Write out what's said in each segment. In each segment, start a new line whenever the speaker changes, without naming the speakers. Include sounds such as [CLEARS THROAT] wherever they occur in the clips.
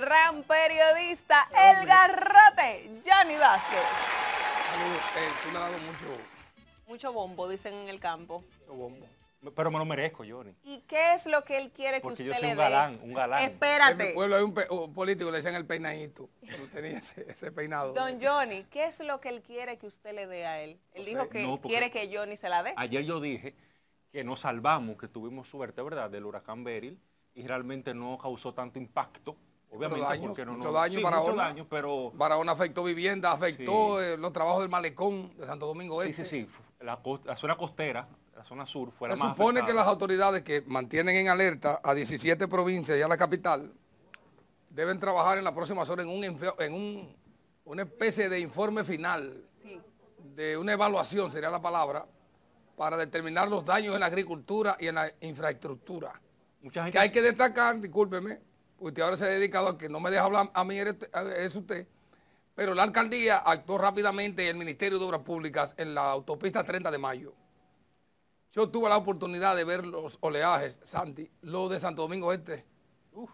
gran periodista, el garrote, Johnny Vázquez.
Eh, tú me has dado
mucho... bombo, dicen en el campo.
bombo. Pero me lo merezco, Johnny.
¿Y qué es lo que él quiere que usted le dé? Porque yo soy un galán, un
galán. Espérate. En pueblo hay un, político, le dicen el peinadito. tenía ese, peinado.
Don
Johnny, ¿qué es lo que él quiere que usted le dé a él? Él dijo que quiere que Johnny se la dé.
Ayer yo dije que nos salvamos, que tuvimos suerte, ¿verdad?, del huracán Beryl y realmente no causó tanto impacto Obviamente, daño, porque para mucho pero... Barahona
afectó vivienda, afectó eh, los trabajos del malecón de Santo Domingo Este. Sí, sí, sí. La, zona costera, la zona sur, fuera Se supone que las autoridades que mantienen en alerta a 17 provincias y a la capital deben trabajar en la próxima zona en, en una especie de informe final, de una evaluación sería la palabra, para determinar los daños en la agricultura y en la infraestructura. Mucha que hay que destacar, discúlpeme, Usted ahora se ha dedicado a que no me deja hablar a mí, es usted. Pero la alcaldía actuó rápidamente el Ministerio de Obras Públicas en la autopista 30 de mayo. Yo tuve la oportunidad de ver los oleajes, Santi, los de Santo Domingo Este,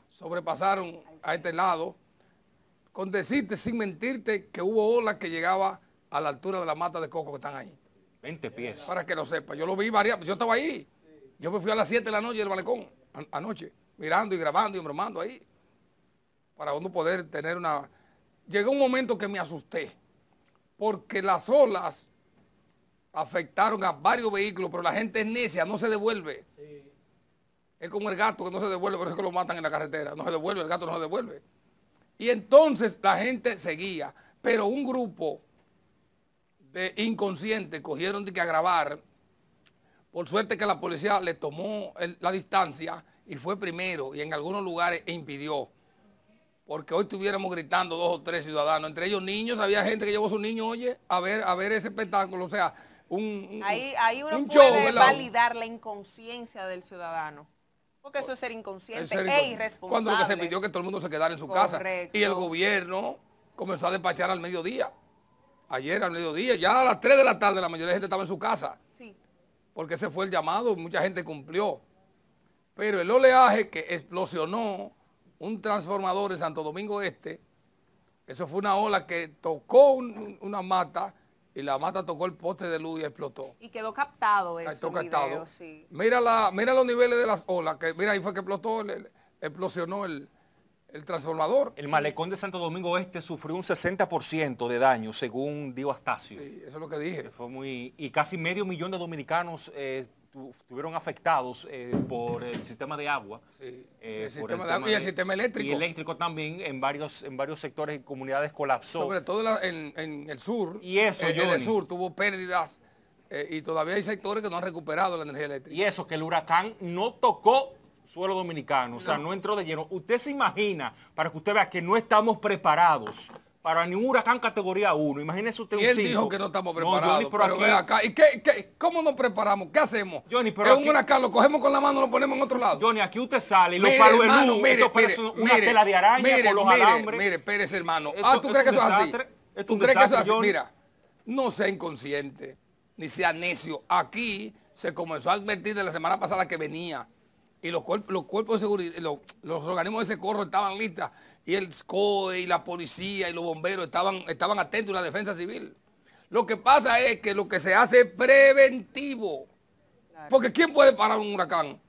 sobrepasaron a este lado. Con decirte, sin mentirte, que hubo olas que llegaba a la altura de la mata de coco que están ahí. 20 pies. Para que lo sepa. Yo lo vi varias, yo estaba ahí. Yo me fui a las 7 de la noche del balcón, anoche mirando y grabando y bromando ahí, para uno poder tener una... Llegó un momento que me asusté, porque las olas afectaron a varios vehículos, pero la gente es necia, no se devuelve. Es como el gato que no se devuelve, por eso que lo matan en la carretera. No se devuelve, el gato no se devuelve. Y entonces la gente seguía, pero un grupo de inconscientes cogieron de que a grabar. Por suerte que la policía le tomó la distancia y fue primero y en algunos lugares e impidió. Porque hoy estuviéramos gritando dos o tres ciudadanos, entre ellos niños, había gente que llevó a su niño, oye, a ver, a ver ese espectáculo. O sea, un, un ahí, validar
la inconsciencia del ciudadano. Porque eso es ser inconsciente e irresponsable. Cuando que se
pidió que todo el mundo se quedara en su casa. Y el gobierno comenzó a despachar al mediodía. Ayer al mediodía, ya a las 3 de la tarde la mayoría de la gente estaba en su casa. Sí. Porque ese fue el llamado, mucha gente cumplió. Pero el oleaje que explosionó un transformador en Santo Domingo Este, eso fue una ola que tocó una mata y la mata tocó el poste de luz y explotó.
Y quedó captado eso. captado.
mira, mira los niveles de las olas, que mira ahí fue que explotó, el,
explosionó el, transformador. El malecón de Santo Domingo Este sufrió un 60% de daño, según dio Astacio. Sí, eso es lo que dije. fue muy, y casi medio millón de dominicanos eh, estuvieron afectados eh, por el sistema de agua. Eh, el sistema de agua y el sistema eléctrico. Y eléctrico también en varios, en varios sectores y comunidades colapsó. Sobre todo en, el sur. Y eso, En, el sur tuvo pérdidas eh, y todavía hay sectores que no han recuperado la energía eléctrica. Y eso, que el huracán no tocó suelo dominicano, o sea, no entró de lleno. Usted se imagina, para que usted vea que no estamos preparados para un huracán categoría 1. Imagínese usted un él dijo que no estamos preparados. pero, acá. ¿Y qué, cómo nos
preparamos? ¿Qué hacemos? Johnny, pero es un huracán, lo cogemos con la mano, lo ponemos en otro lado. Johnny, aquí usted sale y lo paro en un, mire, mire, una tela de araña mire, con los alambres. Mire, Pérez, hermano. ah, ¿tú crees que eso es así?
¿Tú crees que eso es así? Mira,
no sea inconsciente, ni sea necio. Aquí se comenzó a advertir de la semana pasada que venía. Y los, cuerpos, los cuerpos de seguridad, los, organismos de ese corro estaban listos, y el COE y la policía y los bomberos estaban, estaban atentos a la defensa civil. Lo que pasa es que lo que se hace es preventivo. Porque ¿quién puede parar un huracán?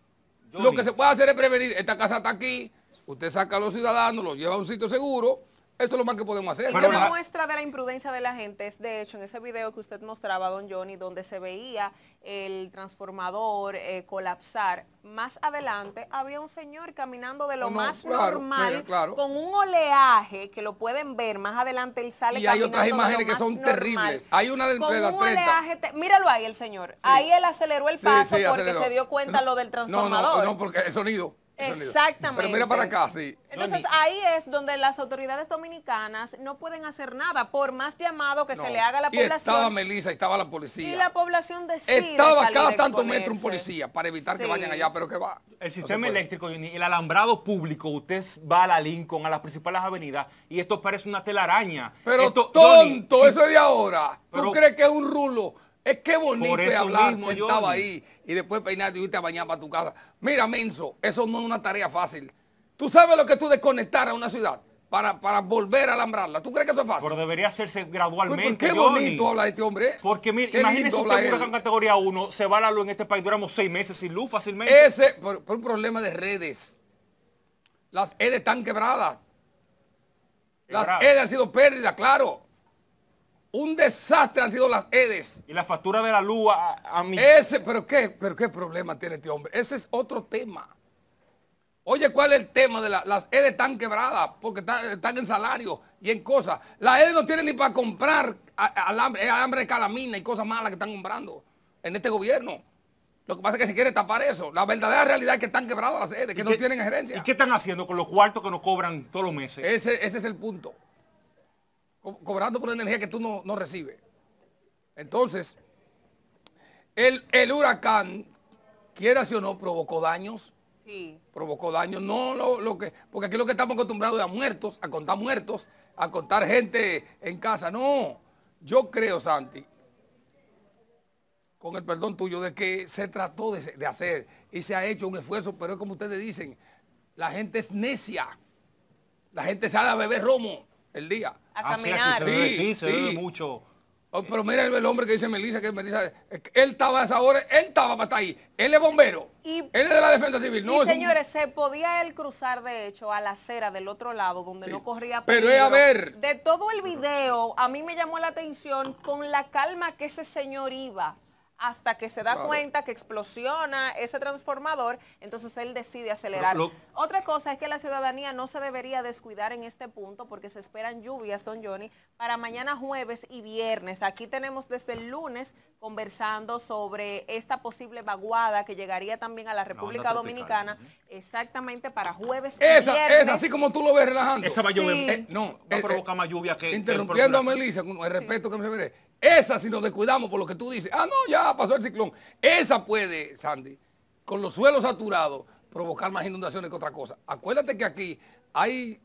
lo que se puede hacer es prevenir. Esta casa está aquí, usted saca a los ciudadanos, los lleva a un sitio seguro, eso es lo más que podemos hacer. Pero una
muestra de la imprudencia de la gente es, de hecho, en ese video que usted mostraba, don Johnny, donde se veía el transformador eh, colapsar, más adelante había un señor caminando de lo más normal, con un oleaje, que lo pueden ver, más adelante él sale Y hay otras imágenes que son terribles.
Hay una del, con de, un
míralo ahí el señor. Ahí él aceleró el paso porque se dio cuenta lo del transformador. No, no, no,
porque el sonido. Exactamente. Pero mira para acá, sí. Entonces
ahí es donde las autoridades dominicanas no pueden hacer nada, por más llamado que se le haga a la población. Estaba
Melissa, estaba la policía. Y la
población decide Estaba cada tanto metro un
policía para evitar que vayan allá, pero que va. El sistema eléctrico y el alambrado público, usted va a la Lincoln, a las principales avenidas, y esto parece una telaraña. Pero tonto, eso de ahora. ¿Tú crees que es un rulo? Es que bonito hablar mismo,
sentado ahí y después peinarte y bañaba a tu casa. Mira, Menso, eso no es una tarea fácil. Tú sabes lo que tú desconectar a una ciudad para, para volver a alambrarla. ¿Tú crees que eso es fácil? Pero debería
hacerse pues, gradualmente. Es qué bonito habla este hombre. Eh? Porque mira, imagínese que en categoría 1 se va la luz en este país, duramos seis meses sin luz fácilmente. Ese, por, un problema de redes.
Las redes están quebradas. Las redes e han sido pérdidas, claro. Un desastre han sido las EDES. Y la factura de la luz a, mí. Ese, pero qué, pero qué problema tiene este hombre. Ese es otro tema. Oye, ¿cuál es el tema de las EDES están quebradas? Porque están, en salario y en cosas. Las EDES no tienen ni para comprar hambre hambre eh, de calamina y cosas malas que están comprando en este gobierno. Lo que pasa es que se quiere tapar eso. La verdadera realidad es que están quebradas las edes que no tienen gerencia. ¿Y qué están haciendo con los cuartos que nos cobran todos los meses? ese es el punto cobrando por la energía que tú no, no recibes. Entonces, el, el huracán, quiera si o no, provocó daños. Sí. Provocó daños. No lo, lo, que, porque aquí lo que estamos acostumbrados es a muertos, a contar muertos, a contar gente en casa. No, yo creo, Santi, con el perdón tuyo, de que se trató de, de hacer y se ha hecho un esfuerzo, pero es como ustedes dicen, la gente es necia. La gente sale a beber romo el día a ah, caminar. sí, sí, mucho. Oh, pero mira el, hombre que dice Melisa, que Melisa... él estaba a esa hora, él estaba para ahí, él es bombero, y, él es de la defensa civil. y señores,
se podía él cruzar de hecho a la acera del otro lado donde no corría Pero es a ver. De todo el video, a mí me llamó la atención con la calma que ese señor iba hasta que se da cuenta que explosiona ese transformador, entonces él decide acelerar. Otra cosa es que la ciudadanía no se debería descuidar en este punto porque se esperan lluvias, don Johnny, para mañana jueves y viernes. Aquí tenemos desde el lunes conversando sobre esta posible vaguada que llegaría también a la República Dominicana exactamente para jueves y viernes. Esa, así
como tú lo ves relajando. Esa va a eh, no, va a eh, provocar eh, más lluvia que... Interrumpiendo a
Melissa, con el respeto que me veré esa, si nos descuidamos por lo que tú dices, ah, no, ya pasó el ciclón. Esa puede, Sandy, con los suelos saturados, provocar más inundaciones que otra cosa.
Acuérdate que aquí hay,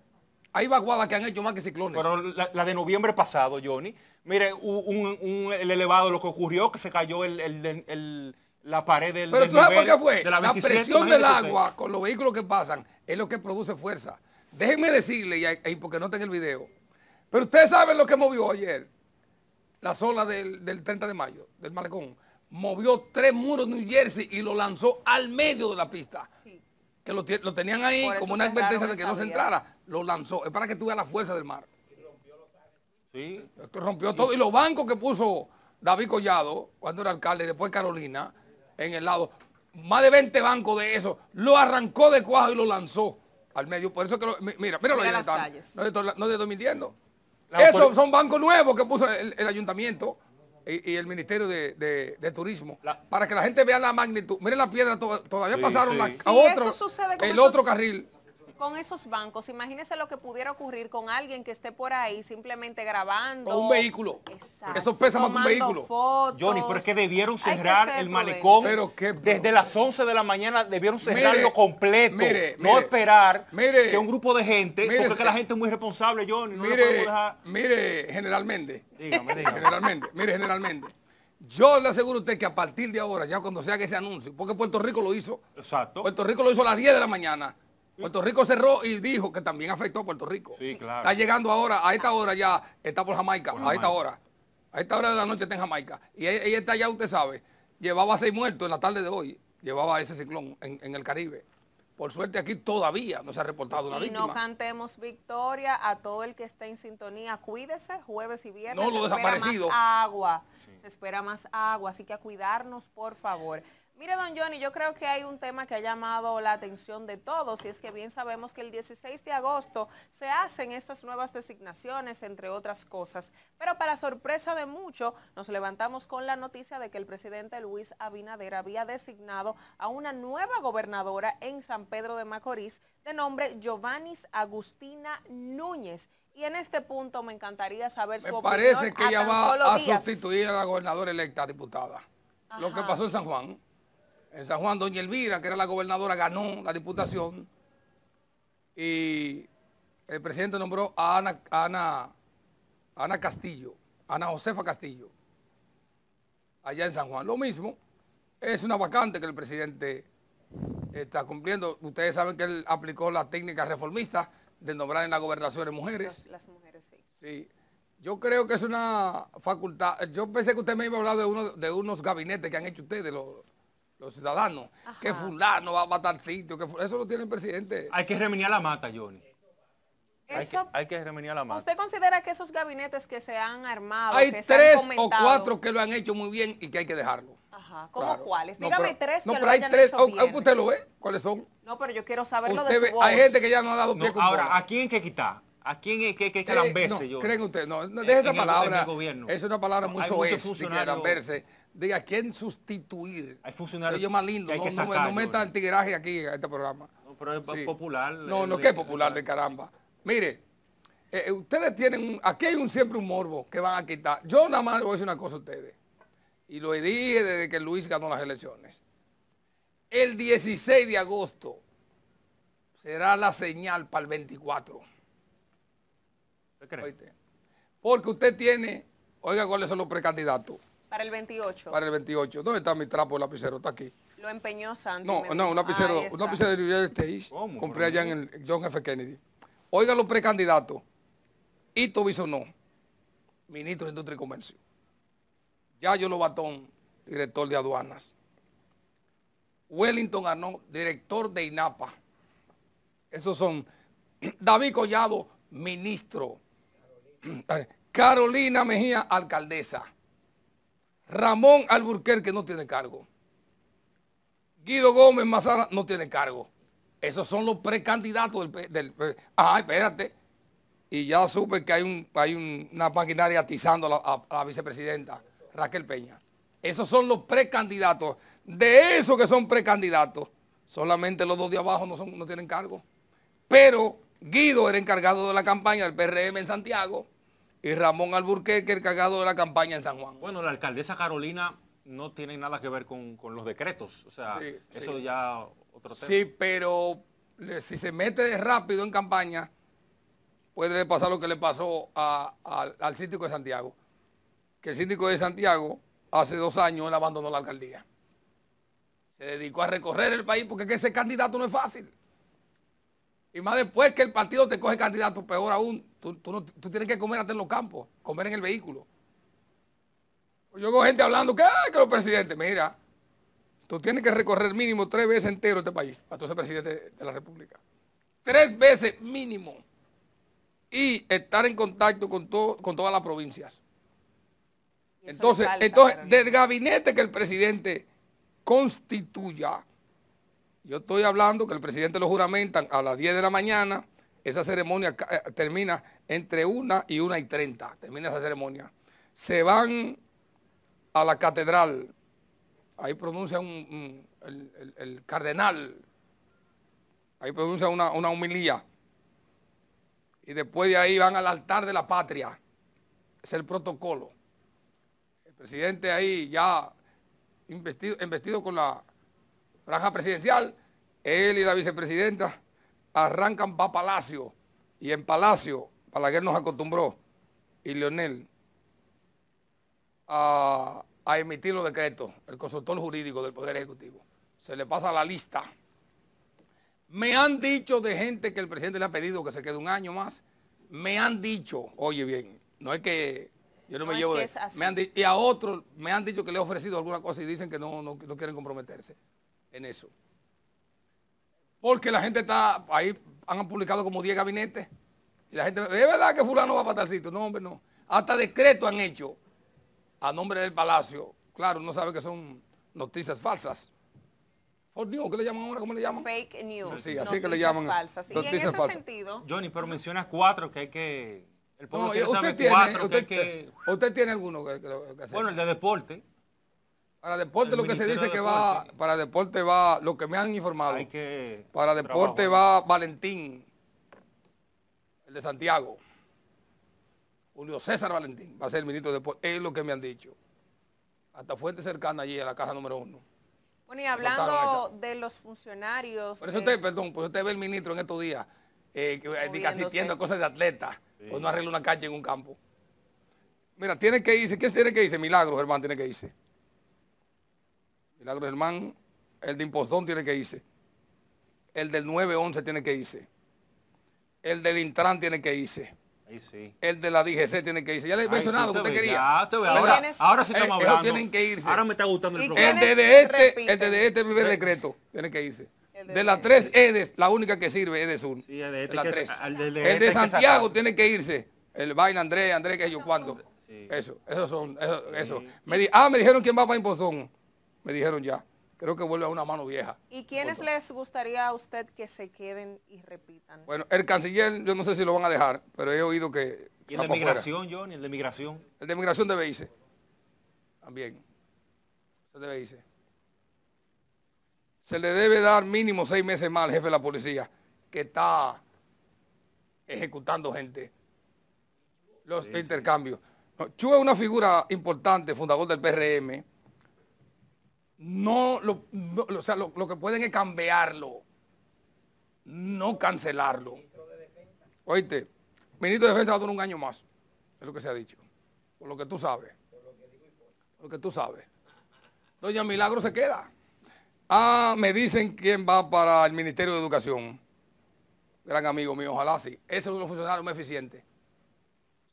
hay vaguadas que han hecho más que ciclones. Pero la, de noviembre pasado, Johnny, mire, el elevado lo que ocurrió, que se cayó la pared del Pero tú sabes por qué fue. la, presión del agua con los vehículos que pasan es lo que
produce fuerza. Déjenme decirle, y, porque no está el video, pero ustedes saben lo que movió ayer la sola del, 30 de mayo, del malecón, movió tres muros New Jersey y lo lanzó al medio de la pista. Que lo, tenían ahí como una advertencia de que no se entrara. Lo lanzó. Es para que tuviera la fuerza del mar. Sí. Esto rompió todo. Y los bancos que puso David Collado, cuando era alcalde, después Carolina, en el lado. Más de 20 bancos de eso. Lo arrancó de cuajo y lo lanzó al medio. Por eso que lo, mira, mira lo Las no, no te estoy mintiendo. Eso, son bancos nuevos que puso el, ayuntamiento y, el Ministerio de, Turismo. para que la gente vea la magnitud. Miren la piedra, todavía pasaron a el otro carril
con esos bancos, imagínese lo que pudiera ocurrir con alguien que esté por ahí simplemente grabando. un vehículo. Exacto. Eso pesa más que un vehículo. Johnny, pero es que
debieron cerrar el malecón. Pero qué, desde las 11 de la mañana debieron cerrarlo mire, completo. Mire, no esperar que un grupo de gente, porque que la gente es muy responsable, Johnny. mire, mire,
generalmente. Dígame, [LAUGHS] dígame. Generalmente, mire, generalmente. Yo le aseguro a usted que a partir de ahora, ya cuando sea que ese anuncio, porque Puerto Rico lo hizo. Exacto. Puerto Rico lo hizo a las 10 de la mañana. Puerto Rico cerró y dijo que también afectó a Puerto Rico. Sí, claro. Está llegando ahora, a esta hora ya está por Jamaica, a esta hora. A esta hora de la noche está en Jamaica. Y ella está ya, usted sabe, llevaba seis muertos en la tarde de hoy, llevaba ese ciclón en, el Caribe. Por suerte aquí todavía no se ha reportado una y víctima. Y no
cantemos victoria a todo el que está en sintonía. Cuídese, jueves y viernes. se Espera más agua, se espera más agua, así que a cuidarnos, por favor. Mire, don Johnny, yo creo que hay un tema que ha llamado la atención de todos y es que bien sabemos que el 16 de agosto se hacen estas nuevas designaciones, entre otras cosas. Pero para sorpresa de muchos, nos levantamos con la noticia de que el presidente Luis Abinader había designado a una nueva gobernadora en San Pedro de Macorís de nombre Giovannis Agustina Núñez. Y en este punto me encantaría saber su opinión. parece que ella va a sustituir
a la gobernadora electa diputada. Lo que pasó en San Juan. En San Juan, doña Elvira, que era la gobernadora, ganó la diputación. Y el presidente nombró a Ana, Ana, Ana Castillo, Ana Josefa Castillo, allá en San Juan. Lo mismo, es una vacante que el presidente está cumpliendo. Ustedes saben que él aplicó la técnica reformista de nombrar en la gobernación de mujeres. Las, mujeres, sí. Sí. Yo creo que es una facultad. Yo pensé que usted me iba a hablar de, uno, de unos gabinetes que han hecho ustedes, los ciudadanos, que fulano va a matar sitio, que eso lo tiene el presidente. Hay que a
la mata, Johnny. hay, que, hay que la mata. ¿Usted
considera que esos gabinetes que se han armado, hay que tres se han o cuatro
que lo han hecho muy bien y que hay que dejarlo?
Ajá, ¿cómo cuáles? Dígame tres no, pero hay tres, ¿Usted lo ve? ¿Cuáles son? No, pero yo quiero saberlo de su Hay gente que ya no ha dado pie Ahora,
¿a
quién hay que quitar? ¿A quién es que, que, que eh, no, yo? ¿Creen ustedes? No, no deje esa palabra. Esa Es una palabra muy soez, de quién sustituir.
Hay funcionarios yo más lindo, no, metan el ¿eh? me, aquí a este programa. No, pero es popular. No, no, que es popular de caramba. Mire, eh, eh, ustedes tienen, aquí hay un, siempre un morbo que van a quitar. Yo nada más voy a decir una cosa a ustedes. Y lo dije desde que Luis ganó las elecciones. El 16 de agosto será la señal para el 24. ¿Qué crees? Porque usted tiene, oiga, ¿cuáles son los precandidatos?
Para el 28. Para
el 28. ¿Dónde está mi trapo de lapicero? Está aquí.
Lo empeñó Santi. No, no, un lapicero, de
librería de Compré allá en el John F. Kennedy. Oigan los precandidatos. Ito Bisonó, ministro de Industria y Comercio. Yayo Lobatón, director de aduanas. Wellington Arnó, director de INAPA. Esos son [CLEARS THROAT] David Collado, ministro. [CLEARS THROAT] Carolina Mejía, alcaldesa. Ramón Alburquerque no tiene cargo. Guido Gómez Mazara no tiene cargo. Esos son los precandidatos del... del, espérate. Y ya supe que hay, una maquinaria atizando a la, vicepresidenta Raquel Peña. Esos son los precandidatos. De esos que son precandidatos, solamente los dos de abajo no, no tienen cargo. Pero Guido era encargado de la campaña del PRM en Santiago y Ramón Alburquerque,
el cagado de la campaña en San Juan. Bueno, la alcaldesa Carolina no tiene nada que ver con, los decretos, o sea, eso ya otro tema. Sí, pero si se mete
rápido en campaña, puede pasar lo que le pasó al síndico de Santiago, que el síndico de Santiago hace dos años él abandonó la alcaldía. Se dedicó a recorrer el país porque ese candidato no es fácil. Y más después que el partido te coge candidato, peor aún, Tú, tienes que comer hasta en los campos, comer en el vehículo. Yo veo gente hablando que, que los presidentes, mira, tú tienes que recorrer mínimo tres veces entero este país para tú ser presidente de la República. Tres veces mínimo. Y estar en contacto con, con todas las provincias. Entonces, del gabinete que el presidente constituya, yo estoy hablando que el presidente lo juramentan a las 10 de la mañana, esa ceremonia eh, termina entre una y una y treinta. Termina esa ceremonia. Se van a la catedral. Ahí pronuncia el, cardenal. Ahí pronuncia una, humilía. Y después de ahí van al altar de la patria. Es el protocolo. El presidente ahí ya investido, con la franja presidencial. Él y la vicepresidenta arrancan para Palacio. Y en Palacio, Palaguer nos acostumbró, y Leonel, a, emitir los decretos, el consultor jurídico del Poder Ejecutivo. Se le pasa la lista. Me han dicho de gente que el presidente le ha pedido que se quede un año más. Me han dicho, oye bien, no es que yo no, me llevo de... Me han y a otros me han dicho que le he ofrecido alguna cosa y dicen que no, no quieren comprometerse en eso. Porque la gente está, ahí han publicado como 10 gabinetes. Y la gente, ¿es verdad que fulano va a patarcito No, hombre, no. Hasta decreto han hecho a nombre del Palacio. Claro, no sabe que son noticias falsas. Fake news, ¿qué le llaman ahora? ¿Cómo le llaman? Fake news. Sí, así que le llaman. Falsas. Y en ese
sentido... Johnny, pero menciona cuatro que hay que... El pueblo usted, tiene, cuatro que
usted tiene alguno Bueno, el de deporte. Para deporte lo que se dice que va, para deporte va, lo que me han informado, para deporte va Valentín, el de Santiago, Julio César Valentín, va a ser el ministro de deporte, es lo que me han dicho. Hasta fuente cercana allí a la casa número uno.
Bueno, y hablando de los funcionarios... Por eso usted, eh,
perdón, pues usted ve el ministro en estos días, eh, que eh, asistiendo a cosas de atleta O pues no arregla una calle en un campo. Mira, tiene que irse, ¿qué tiene que irse? Milagro, hermano, tiene que irse. Germán, el de Impostón tiene que irse. El del 911 tiene que irse. El del Intran tiene que irse. Sí. El de la DGC tiene que irse. Ya le he mencionado que usted quería. Ya, te ahora, ahora sí estamos hablando. tienen
que irse. Ahora me está gustando el programa. El de, este, el
de este primer decreto tiene que irse. de, las tres EDES, la única que sirve es de Sur. el de, la tres. el, de, Santiago tiene que irse. El vaina Andrés, Andrés, que yo cuándo? Eso, eso son, eso, eso. Me di, ah, me dijeron quién va para Impostón me dijeron ya. Creo que vuelve a una mano vieja.
¿Y quiénes les gustaría a usted que se queden y repitan?
Bueno, el canciller, yo no sé si lo van a dejar, pero he oído que... ¿Y el de migración,
yo Johnny? ¿El de migración? El de
migración debe irse.
También. Se debe irse.
Se le debe dar mínimo seis meses más al jefe de la policía, que está ejecutando gente. Los intercambios. Chu es una figura importante, fundador del PRM, no, lo, o sea, lo, que pueden es cambiarlo, no cancelarlo. Oíste, ministro de Defensa va a un año más, es lo que se ha dicho, por lo que tú sabes, por lo que tú sabes. Doña Milagro se queda. Ah, me dicen quién va para el Ministerio de Educación. Gran amigo mío, ojalá sí. Ese es uno de los funcionarios más eficientes.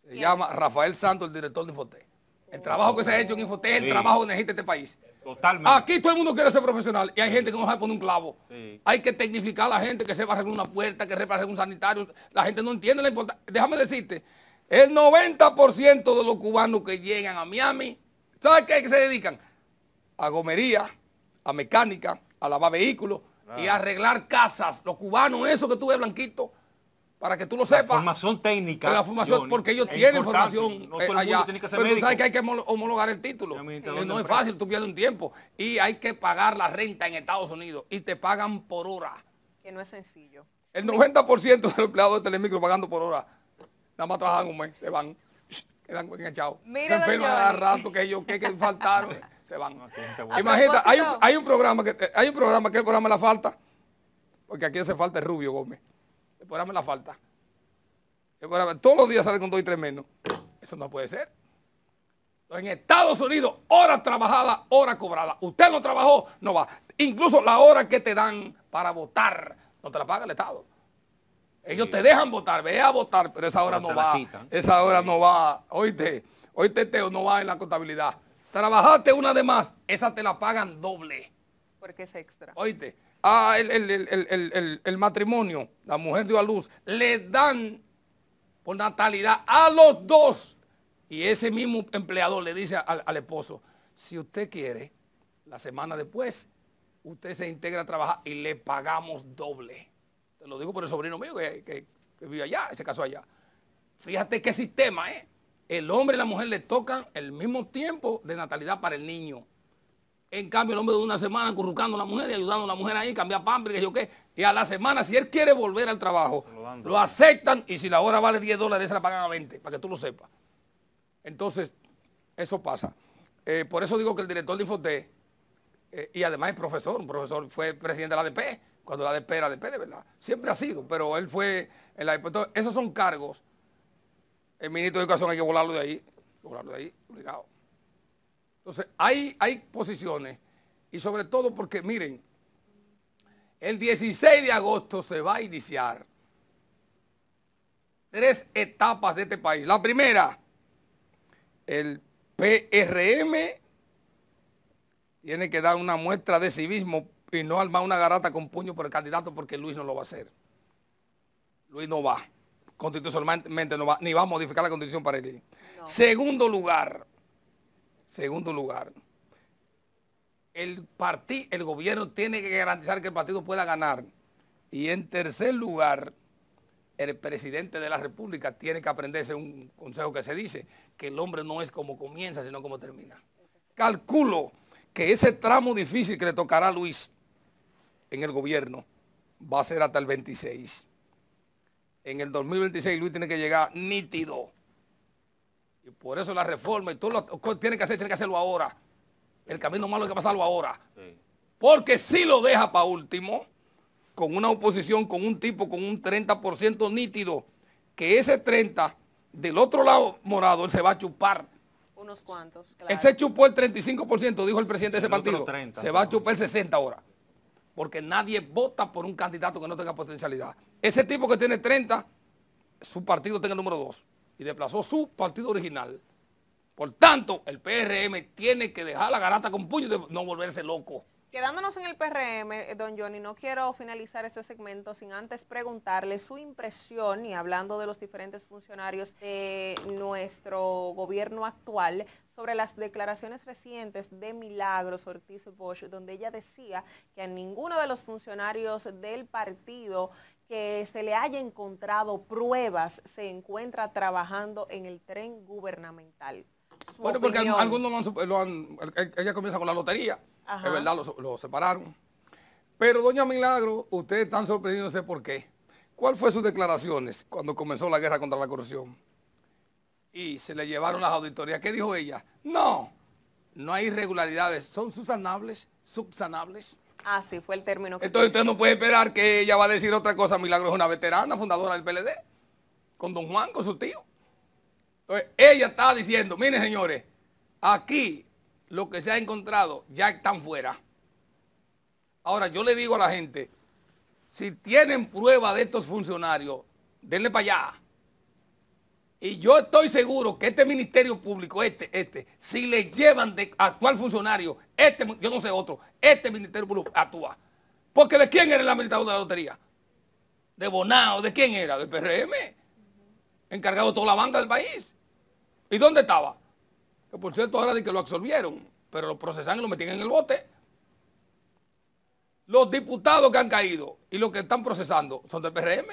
Se llama Rafael Santos, el director de infote El trabajo que se ha hecho en infote es el trabajo trabajo que necesita este país. Aquí todo el mundo quiere ser profesional y hay gente que no sabe poner un clavo. Hay que tecnificar a la gente que sepa arreglar una puerta, que sepa un sanitario. La gente no entiende la importancia. Déjame decirte, el 90% de los cubanos que llegan a Miami, ¿sabes qué se dedican? A gomería, a mecánica, a lavar vehículos y ah. arreglar casas. Los cubanos, eso que tú ves blanquito, para que tú lo sepas.
formación técnica.
La formación, porque ellos tienen formación eh, allá. pero sabes que hay que homologar el título. Eh, no es fácil, tú pierdes un tiempo. Y hay que pagar la renta en Estados Unidos y te pagan por hora.
Que no es sencillo.
El 90% de los empleados de este Telemicro pagando por hora. Nada más trabajan un mes, se van. Quedan enganchados. se enferman a rato que ellos que, que [LAUGHS] faltaron. se van. Imagínate, hay un, hay un programa que eh, hay un programa que el programa La Falta. Porque aquí hace falta el Rubio Gómez me la falta. Todos los días sale con dos y tres menos. Eso no puede ser. En Estados Unidos, hora trabajada, hora cobrada. Usted no trabajó, no va. Incluso la hora que te dan para votar, no te la paga el Estado. Ellos te dejan votar, ve a votar, pero esa hora no va. Esa hora no va. Oíste, oíste, Teo, no va en la contabilidad. Trabajaste una de más, esa te la pagan doble.
Porque es extra.
Oíste ah, el, matrimonio, la mujer dio a luz, le dan por natalidad a los dos. Y ese mismo empleador le dice al, esposo, si usted quiere, la semana después, usted se integra a trabajar y le pagamos doble. Te lo digo por el sobrino mío que, que, vive allá, se casó allá. Fíjate qué sistema, ¿eh? El hombre y la mujer le tocan el mismo tiempo de natalidad para el niño. En cambio, el hombre de una semana currucando a la mujer y ayudando a la mujer ahí, cambiar pambre, que yo qué. Y a la semana, si él quiere volver al trabajo, lo, aceptan y si la hora vale 10 dólares, se la pagan a 20, para que tú lo sepas. Entonces, eso pasa. Eh, por eso digo que el director de Infoté, eh, y además es profesor, un profesor fue presidente de la ADP, cuando la ADP era ADP de verdad, siempre ha sido, pero él fue, en la, esos son cargos, el ministro de Educación hay que volarlo de ahí, volarlo de ahí, obligado. Entonces, hay, posiciones y sobre todo porque, miren, el 16 de agosto se va a iniciar tres etapas de este país. La primera, el PRM tiene que dar una muestra de civismo y no armar una garata con puño por el candidato porque Luis no lo va a hacer. Luis no va. Constitucionalmente no va, ni va a modificar la constitución para él. Segundo lugar, Segundo lugar, el, el gobierno tiene que garantizar que el partido pueda ganar. Y en tercer lugar, el presidente de la República tiene que aprenderse un consejo que se dice, que el hombre no es como comienza, sino como termina. Calculo que ese tramo difícil que le tocará a Luis en el gobierno va a ser hasta el 26. En el 2026 Luis tiene que llegar nítido por eso la reforma y todo lo que tiene que hacer, tiene que hacerlo ahora. El camino malo hay que pasarlo ahora. Porque si lo deja para último, con una oposición, con un tipo, con un 30% nítido, que ese 30 del otro lado morado, él se va a chupar. Unos cuantos, Él se chupó el 35%, dijo el presidente de ese partido. se va a chupar el 60 ahora. Porque nadie vota por un candidato que no tenga potencialidad. Ese tipo que tiene 30, su partido tenga el número 2 y desplazó su partido original. Por tanto, el PRM tiene que dejar la garata con puño y no volverse loco.
Quedándonos en el PRM, eh, don Johnny, no quiero finalizar este segmento sin antes preguntarle su impresión y hablando de los diferentes funcionarios de nuestro gobierno actual sobre las declaraciones recientes de Milagros Ortiz Bosch, donde ella decía que a ninguno de los funcionarios del partido que se le haya encontrado pruebas se encuentra trabajando en el tren gubernamental. bueno, porque algunos
lo han, ella comienza con la lotería. Es verdad, lo, separaron. Pero, doña Milagro, ustedes están sorprendidos, por qué. ¿Cuál fue sus declaraciones cuando comenzó la guerra contra la corrupción? Y se le llevaron las auditorías. ¿Qué dijo ella? No, no hay irregularidades, son subsanables, subsanables.
Así fue el término Entonces usted no
puede esperar que ella va a decir otra cosa. Milagro es una veterana, fundadora del PLD, con don Juan, con su tío. Entonces ella está diciendo, miren señores, aquí lo que se ha encontrado ya están fuera. Ahora yo le digo a la gente, si tienen prueba de estos funcionarios, denle para allá. Y yo estoy seguro que este Ministerio Público, este, este, si le llevan de actual funcionario, este, yo no sé otro, este Ministerio Público actúa. Porque ¿de quién era el administrador de la lotería? ¿De Bonao? ¿De quién era? ¿Del PRM? Encargado de toda la banda del país. ¿Y dónde estaba? Que por cierto, ahora de que lo absolvieron, pero lo procesan y lo metían en el bote. Los diputados que han caído y los que están procesando son del PRM.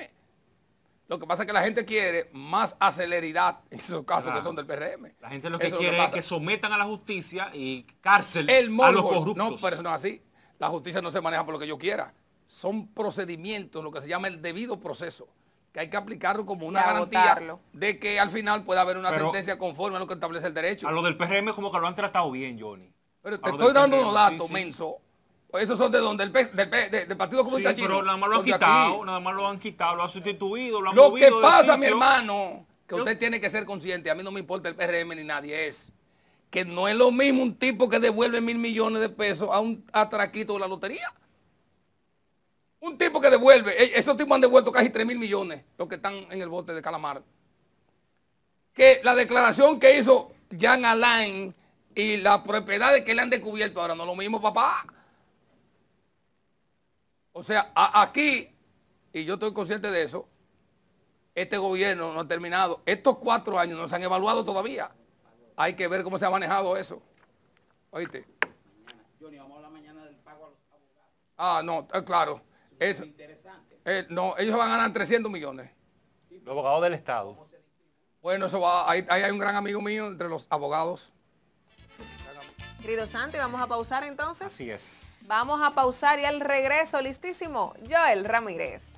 Lo que pasa es que la gente quiere más aceleridad [LAUGHS] en esos casos que son del PRM. La gente lo que quiere es que,
sometan a la justicia y cárcel el a los corruptos. No,
pero eso no es así. La justicia no se maneja por lo que yo quiera. Son procedimientos, lo que se llama el debido proceso que hay que aplicarlo como una garantía de que al final pueda haber una sentencia conforme a lo que establece el
derecho. A lo del PRM como que lo han tratado bien, Johnny. Pero te estoy dando unos datos, menso. Esos son de donde el del, Partido Comunista sí, Pero nada más lo han quitado, nada más lo han quitado, lo han sustituido, lo que pasa, mi hermano,
que usted tiene que ser consciente, a mí no me importa
el PRM ni nadie,
es que no es lo mismo un tipo que devuelve mil millones de pesos a un atraquito de la lotería. Un tipo que devuelve, e, esos tipos han devuelto casi 3 mil millones, los que están en el bote de Calamar. Que la declaración que hizo Jan Alain y las propiedades que le han descubierto ahora no lo mismo, papá. O sea, aquí, y yo estoy consciente de eso, este gobierno no ha terminado. Estos cuatro años no se han evaluado todavía. Hay que ver cómo se ha manejado eso. ¿Oíste? Ah, no, eh, claro. Es, eh, no, ellos van a ganar 300 millones. Los abogados del Estado. Bueno, eso va, ahí, hay un gran amigo mío entre los abogados.
Querido Santi, vamos a pausar entonces. Así es. Vamos a pausar y al regreso, listísimo, Joel Ramírez.